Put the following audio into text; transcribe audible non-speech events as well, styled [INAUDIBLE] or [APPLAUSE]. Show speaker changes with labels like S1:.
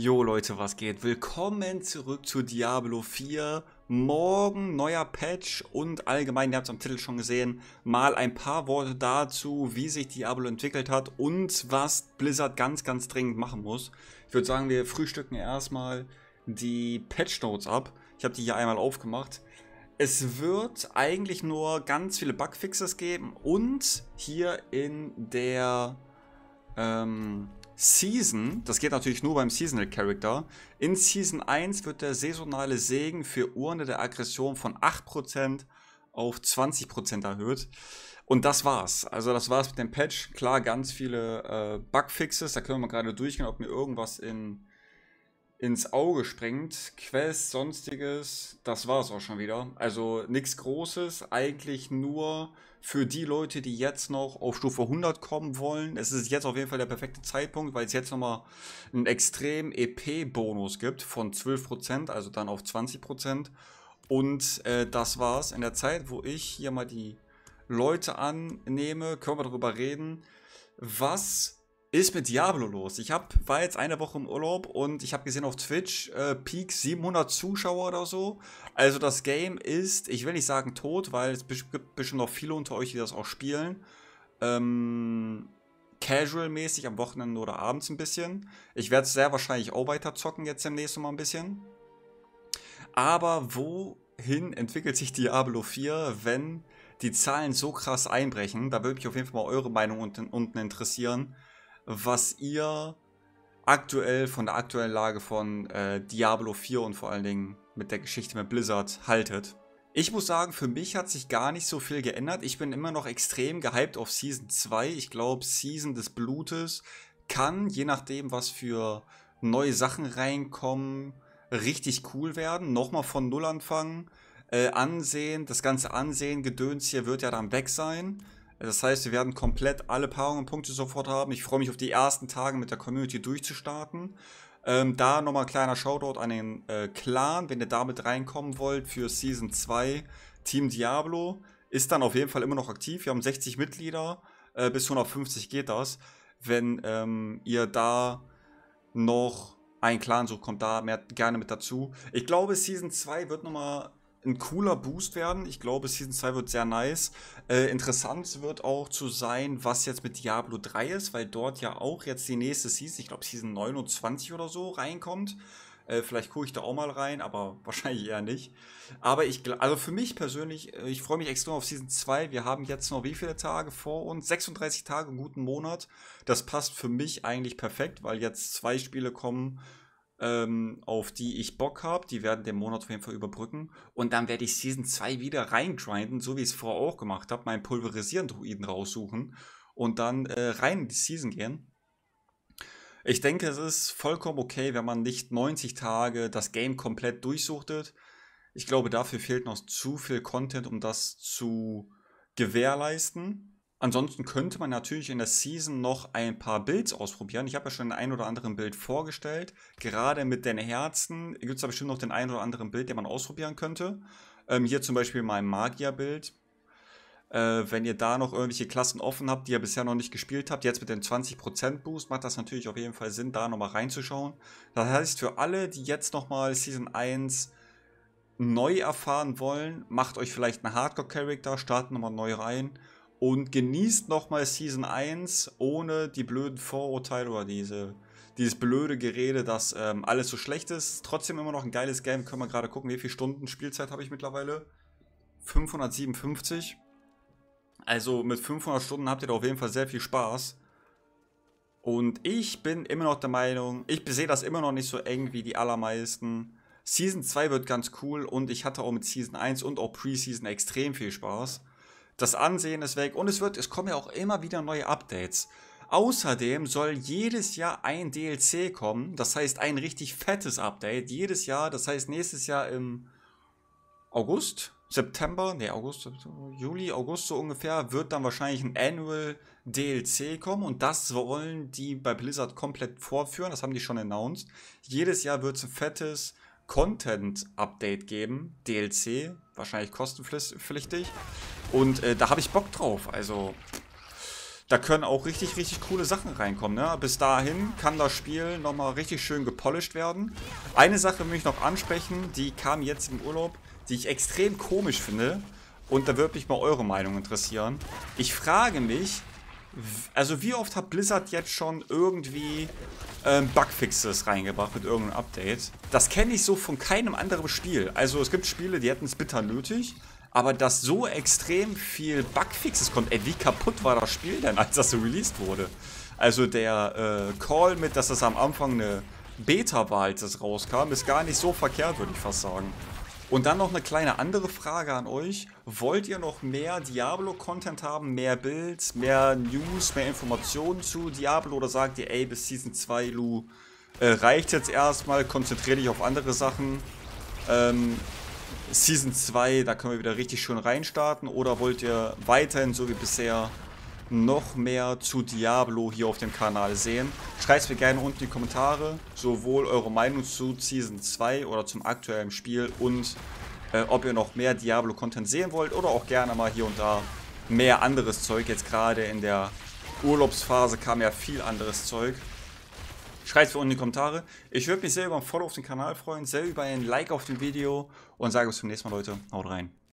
S1: Jo Leute, was geht? Willkommen zurück zu Diablo 4. Morgen neuer Patch und allgemein, ihr habt es am Titel schon gesehen, mal ein paar Worte dazu, wie sich Diablo entwickelt hat und was Blizzard ganz, ganz dringend machen muss. Ich würde sagen, wir frühstücken erstmal die Patch Notes ab. Ich habe die hier einmal aufgemacht. Es wird eigentlich nur ganz viele Bugfixes geben und hier in der... Ähm, Season, das geht natürlich nur beim Seasonal Character, in Season 1 wird der saisonale Segen für Urne der Aggression von 8% auf 20% erhöht. Und das war's. Also das war's mit dem Patch. Klar, ganz viele äh, Bugfixes, da können wir mal gerade durchgehen, ob mir irgendwas in ins Auge springt. Quest, sonstiges, das war es auch schon wieder. Also nichts Großes, eigentlich nur für die Leute, die jetzt noch auf Stufe 100 kommen wollen. Es ist jetzt auf jeden Fall der perfekte Zeitpunkt, weil es jetzt nochmal einen extrem EP-Bonus gibt von 12%, also dann auf 20%. Und äh, das war's. In der Zeit, wo ich hier mal die Leute annehme, können wir darüber reden, was ist mit Diablo los? Ich hab, war jetzt eine Woche im Urlaub und ich habe gesehen auf Twitch, äh, Peak 700 Zuschauer oder so. Also das Game ist, ich will nicht sagen tot, weil es gibt bestimmt noch viele unter euch, die das auch spielen. Ähm, Casual-mäßig am Wochenende oder abends ein bisschen. Ich werde sehr wahrscheinlich auch weiter zocken jetzt demnächst noch mal ein bisschen. Aber wohin entwickelt sich Diablo 4, wenn die Zahlen so krass einbrechen? Da würde mich auf jeden Fall mal eure Meinung unten, unten interessieren was ihr aktuell von der aktuellen Lage von äh, Diablo 4 und vor allen Dingen mit der Geschichte mit Blizzard haltet. Ich muss sagen, für mich hat sich gar nicht so viel geändert. Ich bin immer noch extrem gehypt auf Season 2. Ich glaube, Season des Blutes kann, je nachdem, was für neue Sachen reinkommen, richtig cool werden. Nochmal von Null anfangen. Äh, ansehen, das ganze Ansehen, Gedöns hier wird ja dann weg sein. Das heißt, wir werden komplett alle Paarungen und Punkte sofort haben. Ich freue mich auf die ersten Tage mit der Community durchzustarten. Ähm, da nochmal ein kleiner Shoutout an den äh, Clan, wenn ihr damit reinkommen wollt für Season 2. Team Diablo ist dann auf jeden Fall immer noch aktiv. Wir haben 60 Mitglieder, äh, bis 150 geht das. Wenn ähm, ihr da noch einen Clan sucht, kommt da mehr, gerne mit dazu. Ich glaube, Season 2 wird nochmal ein cooler Boost werden. Ich glaube, Season 2 wird sehr nice. Äh, interessant wird auch zu sein, was jetzt mit Diablo 3 ist, weil dort ja auch jetzt die nächste Season, ich glaube Season 29 oder so, reinkommt. Äh, vielleicht gucke ich da auch mal rein, aber [LAUGHS] wahrscheinlich eher nicht. Aber ich, also für mich persönlich, äh, ich freue mich extrem auf Season 2. Wir haben jetzt noch wie viele Tage vor uns? 36 Tage, einen guten Monat. Das passt für mich eigentlich perfekt, weil jetzt zwei Spiele kommen, ähm, auf die ich Bock habe. Die werden den Monat auf jeden Fall überbrücken. Und dann werde ich Season 2 wieder reingrinden, so wie ich es vorher auch gemacht habe. Meinen pulverisierenden druiden raussuchen und dann äh, rein in die Season gehen. Ich denke, es ist vollkommen okay, wenn man nicht 90 Tage das Game komplett durchsuchtet. Ich glaube, dafür fehlt noch zu viel Content, um das zu gewährleisten. Ansonsten könnte man natürlich in der Season noch ein paar Builds ausprobieren. Ich habe ja schon den einen oder anderen Bild vorgestellt. Gerade mit den Herzen gibt es da bestimmt noch den einen oder anderen Bild, den man ausprobieren könnte. Ähm, hier zum Beispiel mein Magier-Bild. Äh, wenn ihr da noch irgendwelche Klassen offen habt, die ihr bisher noch nicht gespielt habt, jetzt mit dem 20% Boost, macht das natürlich auf jeden Fall Sinn, da nochmal reinzuschauen. Das heißt, für alle, die jetzt nochmal Season 1 neu erfahren wollen, macht euch vielleicht einen Hardcore-Character, startet nochmal neu rein und genießt nochmal Season 1 ohne die blöden Vorurteile oder diese, dieses blöde Gerede, dass ähm, alles so schlecht ist. Trotzdem immer noch ein geiles Game. Können wir gerade gucken, wie viele Stunden Spielzeit habe ich mittlerweile? 557. Also mit 500 Stunden habt ihr da auf jeden Fall sehr viel Spaß. Und ich bin immer noch der Meinung, ich sehe das immer noch nicht so eng wie die allermeisten. Season 2 wird ganz cool und ich hatte auch mit Season 1 und auch Preseason extrem viel Spaß das Ansehen ist weg und es wird, es kommen ja auch immer wieder neue Updates. Außerdem soll jedes Jahr ein DLC kommen, das heißt ein richtig fettes Update. Jedes Jahr, das heißt nächstes Jahr im August, September, nee, August, Juli, August so ungefähr, wird dann wahrscheinlich ein Annual DLC kommen und das wollen die bei Blizzard komplett vorführen, das haben die schon announced. Jedes Jahr wird es ein fettes Content-Update geben, DLC, wahrscheinlich kostenpflichtig. Und äh, da habe ich Bock drauf. Also, da können auch richtig, richtig coole Sachen reinkommen. Ne? Bis dahin kann das Spiel nochmal richtig schön gepolished werden. Eine Sache möchte ich noch ansprechen, die kam jetzt im Urlaub, die ich extrem komisch finde. Und da würde mich mal eure Meinung interessieren. Ich frage mich, also wie oft hat Blizzard jetzt schon irgendwie ähm, Bugfixes reingebracht mit irgendeinem Update? Das kenne ich so von keinem anderen Spiel. Also es gibt Spiele, die hätten es bitter nötig aber dass so extrem viel Bugfixes kommt. Ey, wie kaputt war das Spiel denn, als das so released wurde? Also der äh, Call mit, dass das am Anfang eine Beta war, als das rauskam, ist gar nicht so verkehrt, würde ich fast sagen. Und dann noch eine kleine andere Frage an euch. Wollt ihr noch mehr Diablo-Content haben? Mehr Builds, mehr News, mehr Informationen zu Diablo? Oder sagt ihr, ey, bis Season 2, Lu, äh, reicht jetzt erstmal, konzentriere dich auf andere Sachen? Ähm, Season 2, da können wir wieder richtig schön reinstarten. Oder wollt ihr weiterhin, so wie bisher, noch mehr zu Diablo hier auf dem Kanal sehen? Schreibt es mir gerne unten in die Kommentare, sowohl eure Meinung zu Season 2 oder zum aktuellen Spiel und äh, ob ihr noch mehr Diablo-Content sehen wollt oder auch gerne mal hier und da mehr anderes Zeug. Jetzt gerade in der Urlaubsphase kam ja viel anderes Zeug. Schreibt es mir unten in die Kommentare. Ich würde mich sehr über ein Follow auf den Kanal freuen, sehr über ein Like auf dem Video und sage bis zum nächsten Mal, Leute. Haut rein.